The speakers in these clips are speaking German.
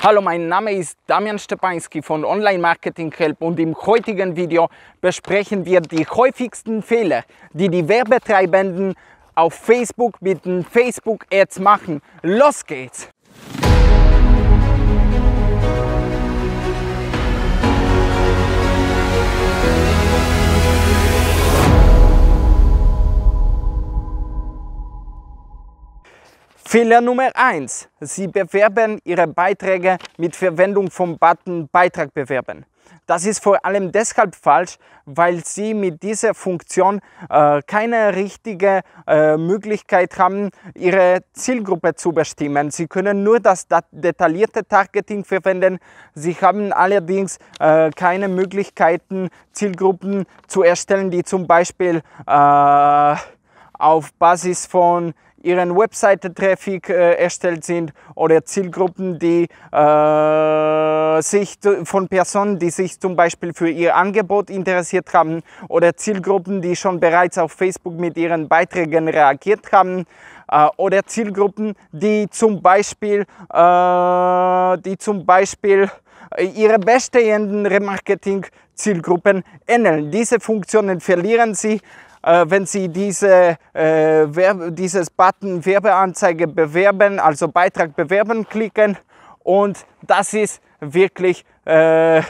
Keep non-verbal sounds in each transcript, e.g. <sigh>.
Hallo, mein Name ist Damian Stepanski von Online Marketing Help und im heutigen Video besprechen wir die häufigsten Fehler, die die Werbetreibenden auf Facebook mit den Facebook Ads machen. Los geht's! Fehler Nummer 1. Sie bewerben Ihre Beiträge mit Verwendung vom Button Beitrag bewerben. Das ist vor allem deshalb falsch, weil Sie mit dieser Funktion äh, keine richtige äh, Möglichkeit haben, Ihre Zielgruppe zu bestimmen. Sie können nur das detaillierte Targeting verwenden. Sie haben allerdings äh, keine Möglichkeiten, Zielgruppen zu erstellen, die zum Beispiel äh, auf Basis von ihren Webseite-Traffic äh, erstellt sind oder Zielgruppen, die äh, sich von Personen, die sich zum Beispiel für ihr Angebot interessiert haben oder Zielgruppen, die schon bereits auf Facebook mit ihren Beiträgen reagiert haben äh, oder Zielgruppen, die zum Beispiel, äh, die zum Beispiel äh, ihre bestehenden Remarketing-Zielgruppen ähneln. Diese Funktionen verlieren sie äh, wenn Sie diese, äh, dieses Button Werbeanzeige bewerben, also Beitrag bewerben klicken. Und das ist wirklich äh,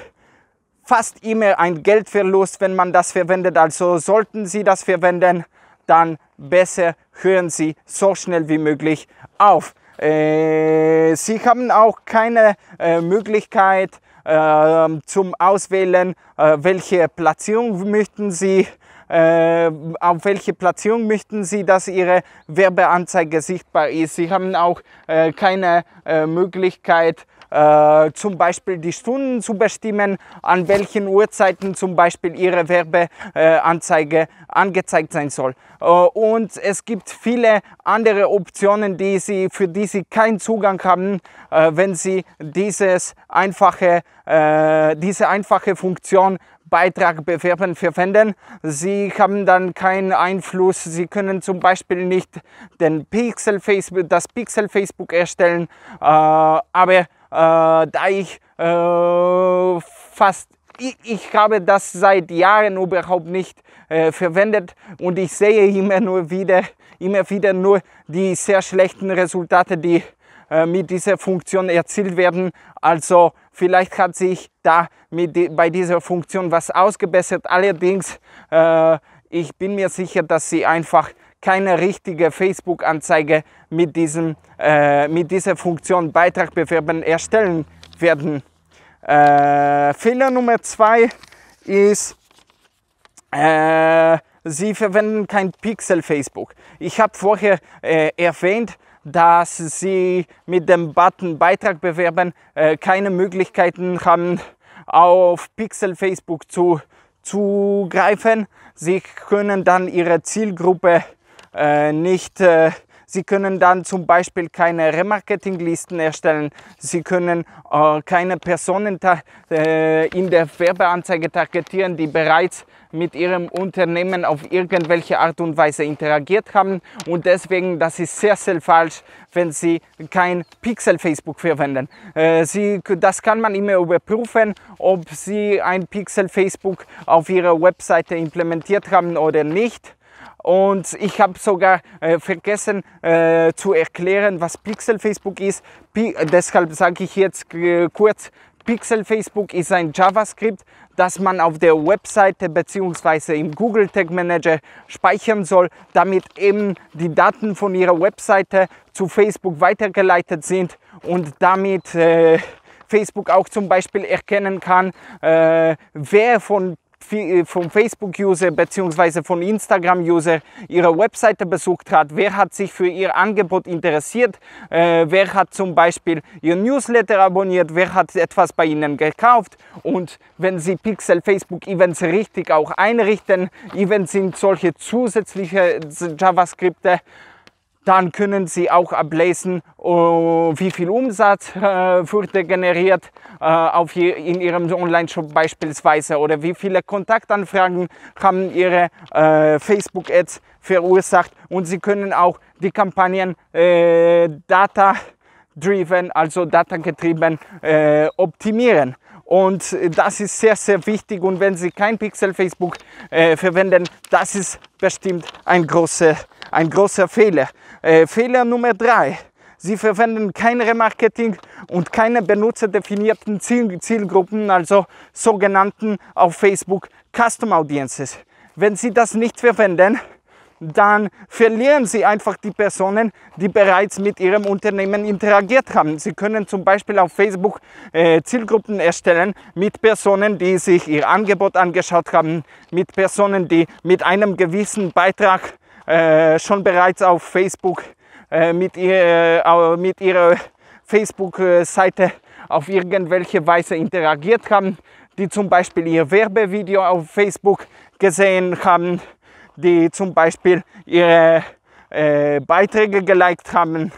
fast immer ein Geldverlust, wenn man das verwendet. Also sollten Sie das verwenden, dann besser hören Sie so schnell wie möglich auf. Äh, Sie haben auch keine äh, Möglichkeit äh, zum Auswählen, äh, welche Platzierung möchten Sie äh, auf welche Platzierung möchten Sie, dass Ihre Werbeanzeige sichtbar ist. Sie haben auch äh, keine äh, Möglichkeit, äh, zum Beispiel die Stunden zu bestimmen, an welchen Uhrzeiten zum Beispiel Ihre Werbeanzeige angezeigt sein soll. Äh, und es gibt viele andere Optionen, die Sie, für die Sie keinen Zugang haben, äh, wenn Sie dieses einfache, diese einfache Funktion Beitrag bewerben, verwenden. Sie haben dann keinen Einfluss. Sie können zum Beispiel nicht den Pixel Facebook, das Pixel Facebook erstellen, äh, aber äh, Deich, äh, fast ich, ich, habe das seit Jahren überhaupt nicht äh, verwendet und ich sehe immer nur wieder, immer wieder nur die sehr schlechten Resultate, die äh, mit dieser Funktion erzielt werden. Also vielleicht hat sich da mit, bei dieser Funktion was ausgebessert. Allerdings, äh, ich bin mir sicher, dass sie einfach keine richtige Facebook-Anzeige mit, äh, mit dieser Funktion Beitrag bewerben erstellen werden. Äh, Fehler Nummer zwei ist, äh, sie verwenden kein Pixel Facebook. Ich habe vorher äh, erwähnt, dass sie mit dem Button Beitrag bewerben äh, keine Möglichkeiten haben, auf Pixel Facebook zu zugreifen. Sie können dann ihre Zielgruppe äh, nicht, äh, Sie können dann zum Beispiel keine Remarketinglisten erstellen, Sie können äh, keine Personen äh, in der Werbeanzeige targetieren, die bereits mit ihrem Unternehmen auf irgendwelche Art und Weise interagiert haben und deswegen das ist sehr sehr falsch, wenn sie kein Pixel Facebook verwenden. Äh, sie, das kann man immer überprüfen, ob sie ein Pixel Facebook auf ihrer Webseite implementiert haben oder nicht und ich habe sogar äh, vergessen äh, zu erklären, was Pixel Facebook ist. Pi äh, deshalb sage ich jetzt äh, kurz, Pixel Facebook ist ein JavaScript, das man auf der Webseite bzw. im Google Tag Manager speichern soll, damit eben die Daten von ihrer Webseite zu Facebook weitergeleitet sind und damit äh, Facebook auch zum Beispiel erkennen kann, äh, wer von äh, vom Facebook-User bzw. von Instagram-User ihre Webseite besucht hat, wer hat sich für ihr Angebot interessiert, äh, wer hat zum Beispiel ihr Newsletter abonniert, wer hat etwas bei ihnen gekauft und wenn Sie Pixel Facebook Events richtig auch einrichten, Events sind solche zusätzliche äh, JavaScripte, dann können Sie auch ablesen, oh, wie viel Umsatz wurde äh, generiert äh, in Ihrem Online-Shop beispielsweise oder wie viele Kontaktanfragen haben Ihre äh, Facebook-Ads verursacht. Und Sie können auch die Kampagnen Data driven, also datengetrieben äh, optimieren. Und das ist sehr, sehr wichtig. Und wenn Sie kein Pixel Facebook verwenden, das ist bestimmt ein großer, ein großer Fehler. Äh, Fehler Nummer drei. Sie verwenden kein Remarketing und keine benutzerdefinierten Ziel Zielgruppen, also sogenannten auf Facebook Custom Audiences. Wenn Sie das nicht verwenden, dann verlieren Sie einfach die Personen, die bereits mit Ihrem Unternehmen interagiert haben. Sie können zum Beispiel auf Facebook äh, Zielgruppen erstellen mit Personen, die sich Ihr Angebot angeschaut haben, mit Personen, die mit einem gewissen Beitrag äh, schon bereits auf Facebook äh, mit, ihr, äh, mit ihrer Facebook-Seite auf irgendwelche Weise interagiert haben, die zum Beispiel ihr Werbevideo auf Facebook gesehen haben, die zum Beispiel ihre äh, Beiträge geliked haben.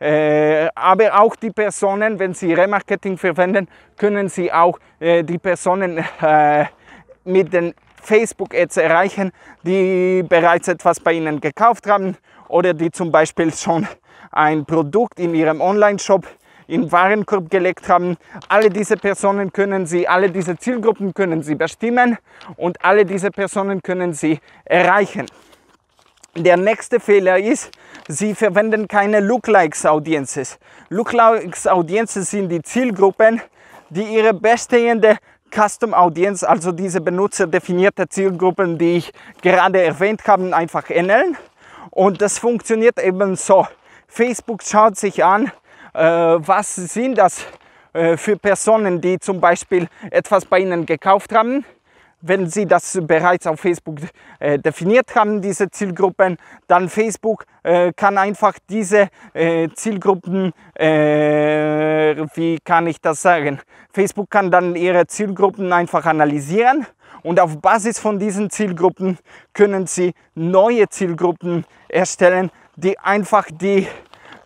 Äh, aber auch die Personen, wenn sie Remarketing verwenden, können sie auch die Personen mit den Facebook-Ads erreichen, die bereits etwas bei Ihnen gekauft haben oder die zum Beispiel schon ein Produkt in Ihrem Online-Shop in Warenkorb gelegt haben. Alle diese Personen können Sie, alle diese Zielgruppen können Sie bestimmen und alle diese Personen können Sie erreichen. Der nächste Fehler ist, Sie verwenden keine Lookalikes-Audiences. Lookalikes-Audiences sind die Zielgruppen, die ihre bestehende Custom Audience, also diese benutzerdefinierte Zielgruppen, die ich gerade erwähnt habe, einfach ändern. Und das funktioniert eben so. Facebook schaut sich an, äh, was sind das äh, für Personen, die zum Beispiel etwas bei ihnen gekauft haben wenn Sie das bereits auf Facebook äh, definiert haben, diese Zielgruppen, dann Facebook äh, kann einfach diese äh, Zielgruppen, äh, wie kann ich das sagen, Facebook kann dann Ihre Zielgruppen einfach analysieren und auf Basis von diesen Zielgruppen können Sie neue Zielgruppen erstellen, die einfach die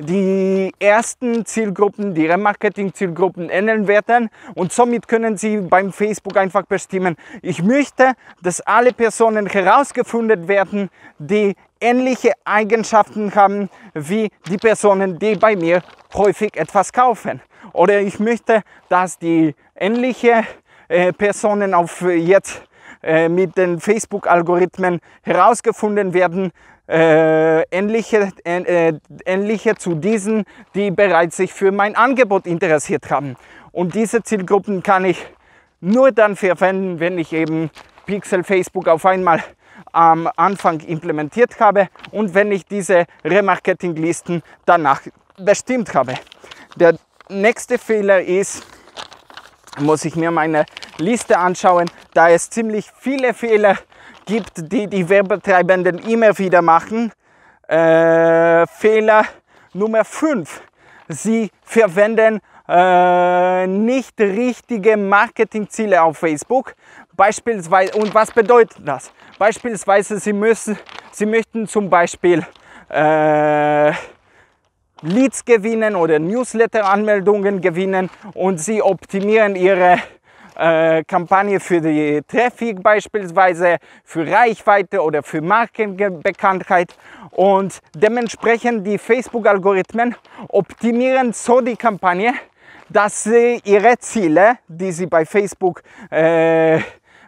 die ersten Zielgruppen, die Remarketing-Zielgruppen ändern werden und somit können Sie beim Facebook einfach bestimmen, ich möchte, dass alle Personen herausgefunden werden, die ähnliche Eigenschaften haben wie die Personen, die bei mir häufig etwas kaufen. Oder ich möchte, dass die ähnliche äh, Personen auf äh, jetzt äh, mit den Facebook-Algorithmen herausgefunden werden, äh, ähnliche, äh, ähnliche zu diesen, die bereits sich für mein Angebot interessiert haben. Und diese Zielgruppen kann ich nur dann verwenden, wenn ich eben Pixel Facebook auf einmal am Anfang implementiert habe und wenn ich diese Remarketing-Listen danach bestimmt habe. Der nächste Fehler ist, muss ich mir meine Liste anschauen, da es ziemlich viele Fehler gibt, gibt, die die Werbetreibenden immer wieder machen. Äh, Fehler Nummer 5. Sie verwenden äh, nicht richtige Marketingziele auf Facebook. Beispielsweise, und was bedeutet das? Beispielsweise, Sie, müssen, Sie möchten zum Beispiel äh, Leads gewinnen oder Newsletter-Anmeldungen gewinnen und Sie optimieren Ihre äh, Kampagne für die Traffic beispielsweise, für Reichweite oder für Markenbekanntheit. Und dementsprechend die Facebook-Algorithmen optimieren so die Kampagne, dass sie ihre Ziele, die sie bei Facebook äh,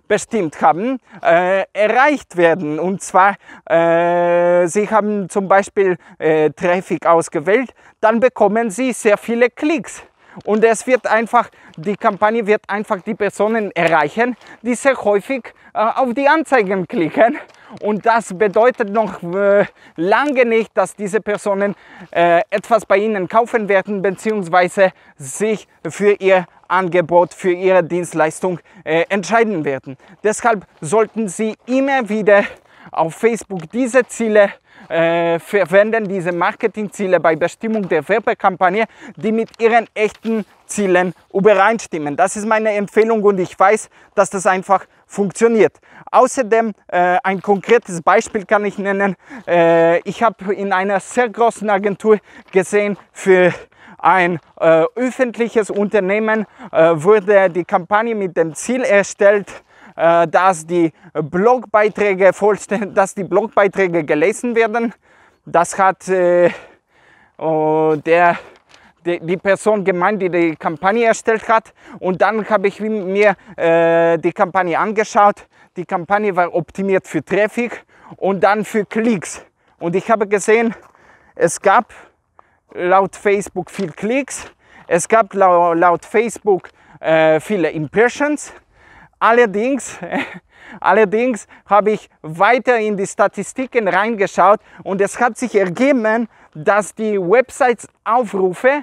bestimmt haben, äh, erreicht werden. Und zwar, äh, Sie haben zum Beispiel äh, Traffic ausgewählt, dann bekommen Sie sehr viele Klicks. Und es wird einfach, die Kampagne wird einfach die Personen erreichen, die sehr häufig äh, auf die Anzeigen klicken. Und das bedeutet noch äh, lange nicht, dass diese Personen äh, etwas bei Ihnen kaufen werden, beziehungsweise sich für Ihr Angebot, für Ihre Dienstleistung äh, entscheiden werden. Deshalb sollten Sie immer wieder auf Facebook diese Ziele äh, verwenden diese Marketingziele bei Bestimmung der Werbekampagne, die mit ihren echten Zielen übereinstimmen. Das ist meine Empfehlung und ich weiß, dass das einfach funktioniert. Außerdem äh, ein konkretes Beispiel kann ich nennen. Äh, ich habe in einer sehr großen Agentur gesehen, für ein äh, öffentliches Unternehmen äh, wurde die Kampagne mit dem Ziel erstellt, äh, dass die Blogbeiträge vollständig, dass die Blogbeiträge gelesen werden. Das hat äh, oh, der die, Person gemeint, die die Kampagne erstellt hat. Und dann habe ich mir äh, die Kampagne angeschaut. Die Kampagne war optimiert für Traffic und dann für Klicks. Und ich habe gesehen, es gab laut Facebook viel Klicks, es gab laut, laut Facebook äh, viele Impressions, Allerdings, <laughs> allerdings habe ich weiter in die Statistiken reingeschaut und es hat sich ergeben, dass die Websites Aufrufe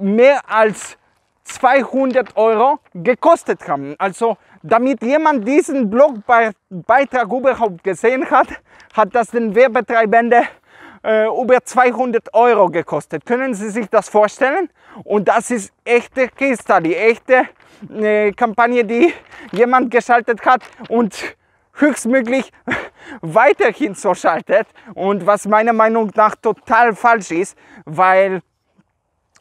mehr als 200 Euro gekostet haben. Also damit jemand diesen Blogbeitrag überhaupt gesehen hat, hat das den Werbetreibenden äh, über 200 Euro gekostet. Können Sie sich das vorstellen? Und das ist echte Case Study, echte Kampagne, die jemand geschaltet hat und höchstmöglich weiterhin so schaltet und was meiner Meinung nach total falsch ist, weil,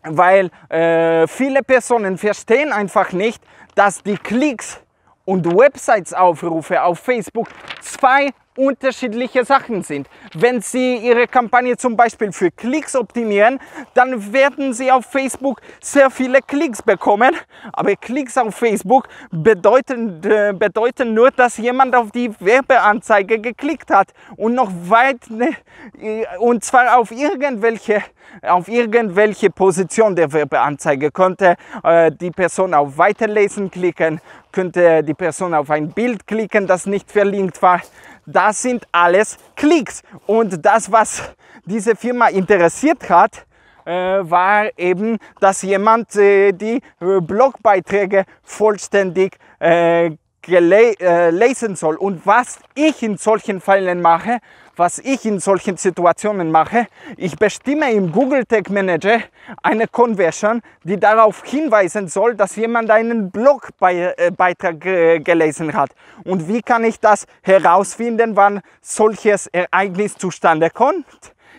weil äh, viele Personen verstehen einfach nicht, dass die Klicks und Websites-Aufrufe auf Facebook zwei unterschiedliche Sachen sind. Wenn Sie Ihre Kampagne zum Beispiel für Klicks optimieren, dann werden Sie auf Facebook sehr viele Klicks bekommen. Aber Klicks auf Facebook bedeuten, äh, bedeuten nur, dass jemand auf die Werbeanzeige geklickt hat und noch weit ne, äh, und zwar auf irgendwelche auf irgendwelche Position der Werbeanzeige könnte äh, die Person auf Weiterlesen klicken, könnte die Person auf ein Bild klicken, das nicht verlinkt war das sind alles Klicks. Und das, was diese Firma interessiert hat, äh, war eben, dass jemand äh, die äh, Blogbeiträge vollständig lesen soll. Und was ich in solchen Fällen mache, was ich in solchen Situationen mache, ich bestimme im Google Tag Manager eine Conversion, die darauf hinweisen soll, dass jemand einen Blogbeitrag äh, gelesen hat. Und wie kann ich das herausfinden, wann solches Ereignis zustande kommt?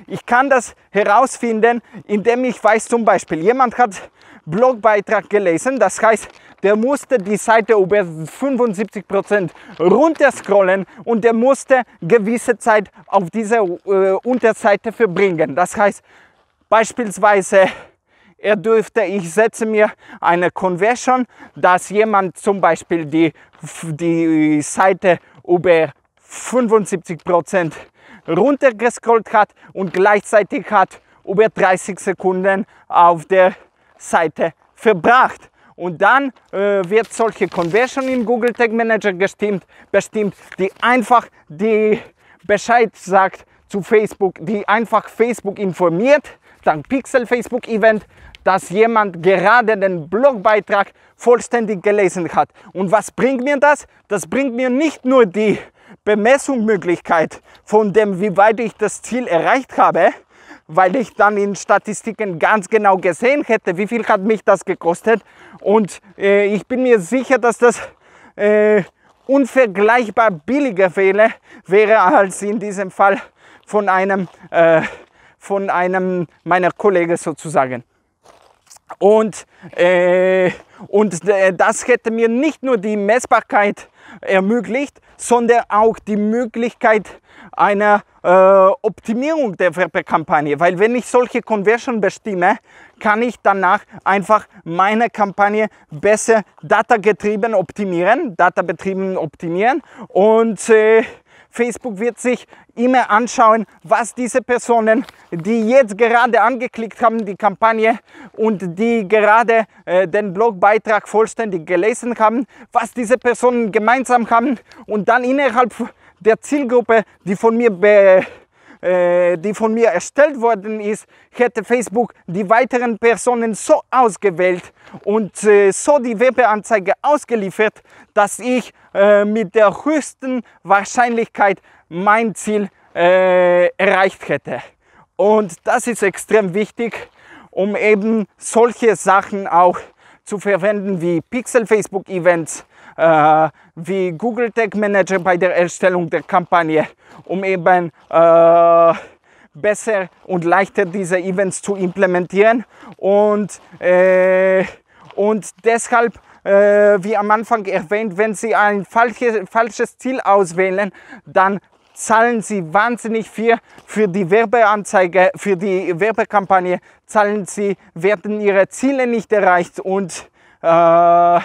Ich kann das herausfinden, indem ich weiß zum Beispiel, jemand hat Blogbeitrag gelesen, das heißt, der musste die Seite über 75% Prozent runterscrollen und der musste gewisse Zeit auf dieser äh, Unterseite verbringen. Das heißt, beispielsweise er dürfte, ich setze mir eine Conversion, dass jemand zum Beispiel die, die Seite über 75% Prozent runtergescrollt hat und gleichzeitig hat über 30 Sekunden auf der Seite verbracht. Und dann äh, wird solche Conversion im Google Tag Manager gestimmt, bestimmt, die einfach die Bescheid sagt zu Facebook, die einfach Facebook informiert, dank Pixel Facebook Event, dass jemand gerade den Blogbeitrag vollständig gelesen hat. Und was bringt mir das? Das bringt mir nicht nur die Bemessungsmöglichkeit von dem, wie weit ich das Ziel erreicht habe, weil ich dann in Statistiken ganz genau gesehen hätte, wie viel hat mich das gekostet. Und äh, ich bin mir sicher, dass das äh, unvergleichbar billiger wäre, wäre als in diesem Fall von einem, äh, von einem meiner Kollegen sozusagen. Und, äh, und äh, das hätte mir nicht nur die Messbarkeit ermöglicht, sondern auch die Möglichkeit einer äh, Optimierung der Werbekampagne. Weil wenn ich solche Conversion bestimme, kann ich danach einfach meine Kampagne besser datagetrieben optimieren, databetrieben optimieren und äh, Facebook wird sich immer anschauen, was diese Personen, die jetzt gerade angeklickt haben, die Kampagne und die gerade äh, den Blogbeitrag vollständig gelesen haben, was diese Personen gemeinsam haben und dann innerhalb der Zielgruppe, die von mir be äh, die von mir erstellt worden ist, hätte Facebook die weiteren Personen so ausgewählt und äh, so die Werbeanzeige ausgeliefert, dass ich äh, mit der höchsten Wahrscheinlichkeit mein Ziel erreicht hätte. Und das ist extrem wichtig, um eben solche Sachen auch zu verwenden wie Pixel Facebook Events, äh, wie Google Tag Manager bei der Erstellung der Kampagne, um eben äh, besser und leichter diese Events zu implementieren. Und, äh, und deshalb äh, wie am Anfang erwähnt, wenn Sie ein falsche, falsches Ziel auswählen, dann zahlen Sie wahnsinnig viel für die Werbeanzeige, für die Werbekampagne, zahlen Sie, werden Ihre Ziele nicht erreicht und äh,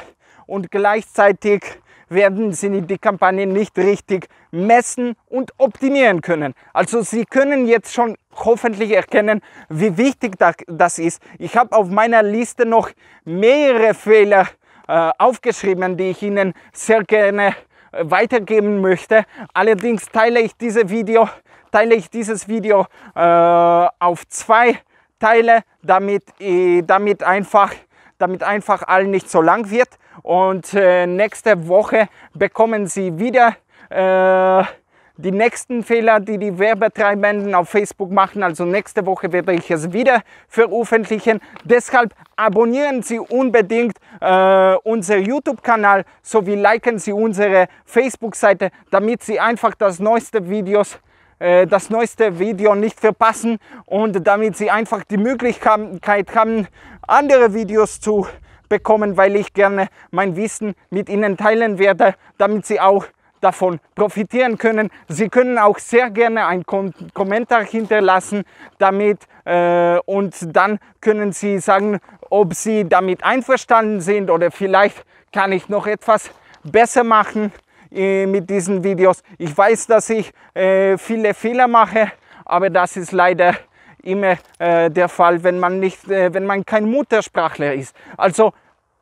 und gleichzeitig werden Sie die Kampagne nicht richtig messen und optimieren können. Also Sie können jetzt schon hoffentlich erkennen, wie wichtig das ist. Ich habe auf meiner Liste noch mehrere Fehler äh, aufgeschrieben, die ich Ihnen sehr gerne äh, weitergeben möchte. Allerdings teile ich, diese Video, teile ich dieses Video äh, auf zwei Teile, damit, äh, damit einfach damit einfach allen nicht so lang wird. Und äh, nächste Woche bekommen Sie wieder äh, die nächsten Fehler, die die Werbetreibenden auf Facebook machen. Also nächste Woche werde ich es wieder veröffentlichen. Deshalb abonnieren Sie unbedingt äh, unseren YouTube-Kanal sowie liken Sie unsere Facebook-Seite, damit Sie einfach das neueste Videos äh, das neueste Video nicht verpassen und damit Sie einfach die Möglichkeit haben, andere Videos zu bekommen, weil ich gerne mein Wissen mit Ihnen teilen werde, damit Sie auch davon profitieren können. Sie können auch sehr gerne einen Kom Kommentar hinterlassen damit äh, und dann können Sie sagen, ob Sie damit einverstanden sind oder vielleicht kann ich noch etwas besser machen. Äh, mit diesen Videos. Ich weiß, dass ich äh, viele Fehler mache, aber das ist leider immer äh, der Fall, wenn man, nicht, wenn man kein Muttersprachler ist. Also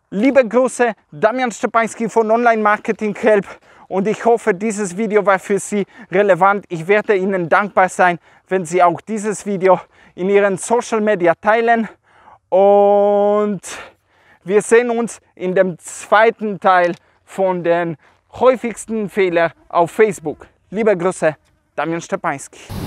liebe Grüße, Damian Stepanski von Online Marketing Help und ich hoffe, dieses Video war für Sie relevant. Ich werde Ihnen dankbar sein, wenn Sie auch dieses Video in Ihren Social Media teilen und wir sehen uns in dem zweiten Teil von den häufigsten Fehler auf Facebook. Liebe Grüße, Damian Stepański.